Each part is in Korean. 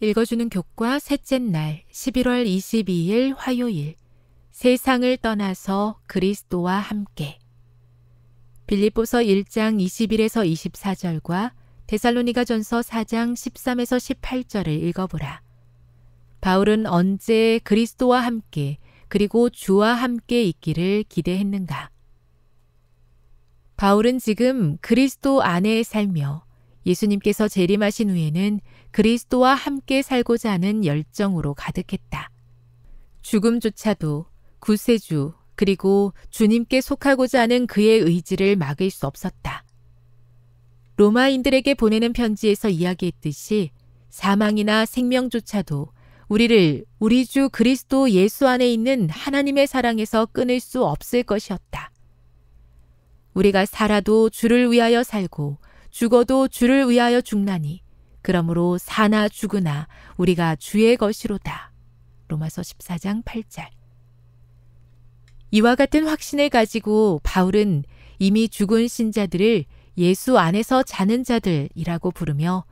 읽어주는 교과 셋째 날 11월 22일 화요일 세상을 떠나서 그리스도와 함께 빌립보서 1장 21에서 24절과 데살로니가 전서 4장 13에서 18절을 읽어보라. 바울은 언제 그리스도와 함께 그리고 주와 함께 있기를 기대했는가? 바울은 지금 그리스도 안에 살며 예수님께서 재림하신 후에는 그리스도와 함께 살고자 하는 열정으로 가득했다. 죽음조차도 구세주 그리고 주님께 속하고자 하는 그의 의지를 막을 수 없었다. 로마인들에게 보내는 편지에서 이야기했듯이 사망이나 생명조차도 우리를 우리 주 그리스도 예수 안에 있는 하나님의 사랑에서 끊을 수 없을 것이었다. 우리가 살아도 주를 위하여 살고 죽어도 주를 위하여 죽나니 그러므로 사나 죽으나 우리가 주의 것이로다. 로마서 14장 8절. 이와 같은 확신을 가지고 바울은 이미 죽은 신자들을 예수 안에서 자는 자들이라고 부르며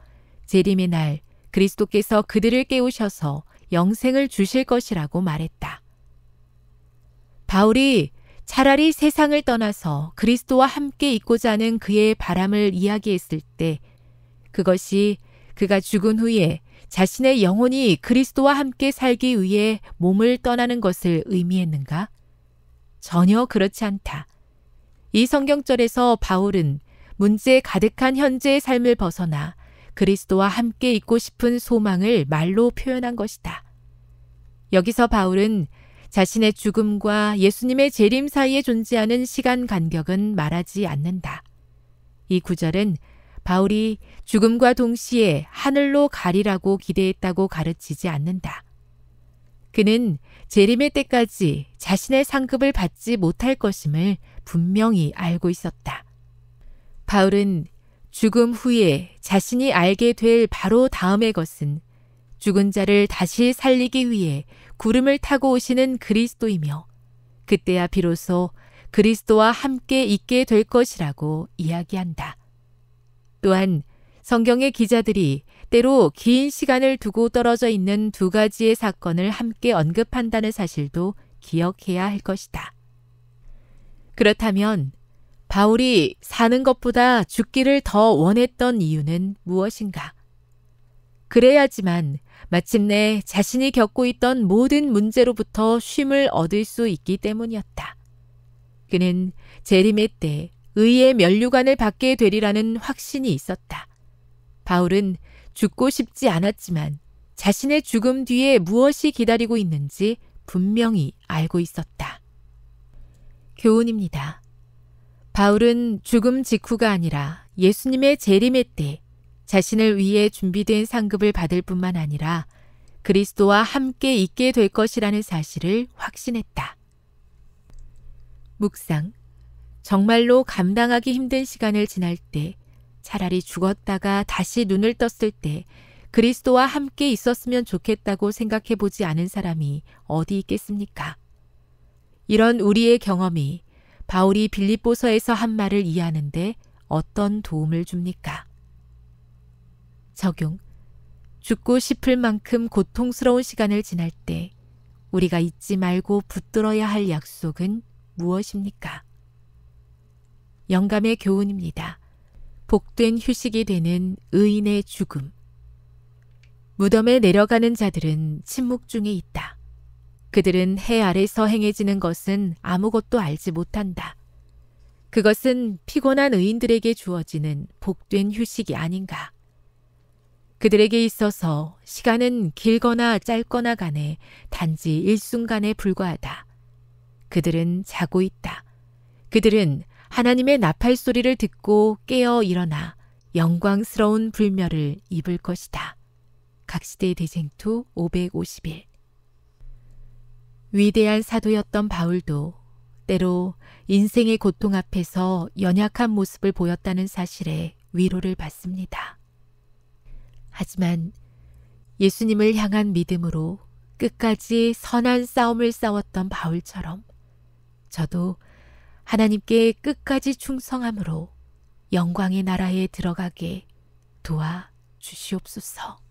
재림의 날 그리스도께서 그들을 깨우셔서 영생을 주실 것이라고 말했다. 바울이 차라리 세상을 떠나서 그리스도와 함께 있고자 하는 그의 바람을 이야기했을 때 그것이 그가 죽은 후에 자신의 영혼이 그리스도와 함께 살기 위해 몸을 떠나는 것을 의미했는가? 전혀 그렇지 않다. 이 성경절에서 바울은 문제 가득한 현재의 삶을 벗어나 그리스도와 함께 있고 싶은 소망을 말로 표현한 것이다. 여기서 바울은 자신의 죽음과 예수님의 재림 사이에 존재하는 시간 간격은 말하지 않는다. 이 구절은 바울이 죽음과 동시에 하늘로 가리라고 기대했다고 가르치지 않는다. 그는 재림의 때까지 자신의 상급을 받지 못할 것임을 분명히 알고 있었다. 바울은 죽음 후에 자신이 알게 될 바로 다음의 것은 죽은 자를 다시 살리기 위해 구름을 타고 오시는 그리스도이며 그때야 비로소 그리스도와 함께 있게 될 것이라고 이야기한다. 또한 성경의 기자들이 때로 긴 시간을 두고 떨어져 있는 두 가지의 사건을 함께 언급한다는 사실도 기억해야 할 것이다. 그렇다면 바울이 사는 것보다 죽기를 더 원했던 이유는 무엇인가? 그래야지만 마침내 자신이 겪고 있던 모든 문제로부터 쉼을 얻을 수 있기 때문이었다. 그는 재림의 때 의의 면류관을 받게 되리라는 확신이 있었다. 바울은 죽고 싶지 않았지만 자신의 죽음 뒤에 무엇이 기다리고 있는지 분명히 알고 있었다. 교훈입니다. 바울은 죽음 직후가 아니라 예수님의 재림의 때 자신을 위해 준비된 상급을 받을 뿐만 아니라 그리스도와 함께 있게 될 것이라는 사실을 확신했다. 묵상. 정말로 감당하기 힘든 시간을 지날 때 차라리 죽었다가 다시 눈을 떴을 때 그리스도와 함께 있었으면 좋겠다고 생각해 보지 않은 사람이 어디 있겠습니까? 이런 우리의 경험이 바울이 빌립보서에서 한 말을 이해하는데 어떤 도움을 줍니까? 적용. 죽고 싶을 만큼 고통스러운 시간을 지날 때 우리가 잊지 말고 붙들어야 할 약속은 무엇입니까? 영감의 교훈입니다. 복된 휴식이 되는 의인의 죽음. 무덤에 내려가는 자들은 침묵 중에 있다. 그들은 해 아래서 행해지는 것은 아무것도 알지 못한다. 그것은 피곤한 의인들에게 주어지는 복된 휴식이 아닌가. 그들에게 있어서 시간은 길거나 짧거나 간에 단지 일순간에 불과하다. 그들은 자고 있다. 그들은 하나님의 나팔 소리를 듣고 깨어 일어나 영광스러운 불멸을 입을 것이다. 각시대 의 대쟁투 551 위대한 사도였던 바울도 때로 인생의 고통 앞에서 연약한 모습을 보였다는 사실에 위로를 받습니다. 하지만 예수님을 향한 믿음으로 끝까지 선한 싸움을 싸웠던 바울처럼 저도 하나님께 끝까지 충성함으로 영광의 나라에 들어가게 도와 주시옵소서.